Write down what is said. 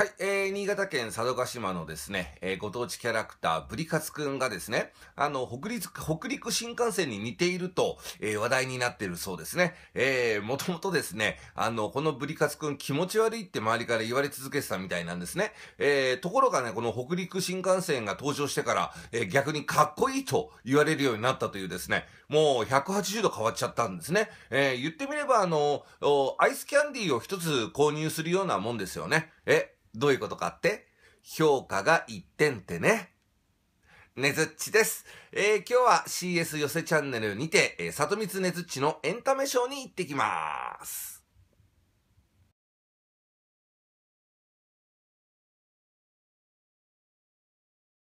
はい、えー、新潟県佐渡島のですね、えー、ご当地キャラクター、ブリカツくんがですね、あの、北陸、北陸新幹線に似ていると、えー、話題になっているそうですね。えー、もともとですね、あの、このブリカツくん気持ち悪いって周りから言われ続けてたみたいなんですね。えー、ところがね、この北陸新幹線が登場してから、えー、逆にかっこいいと言われるようになったというですね、もう180度変わっちゃったんですね。えー、言ってみれば、あの、アイスキャンディーを一つ購入するようなもんですよね。え、どういうことかって評価が1点ってね。ねずっちです。えー、今日は CS 寄せチャンネルにて、えー、里光ねずっちのエンタメショーに行ってきます。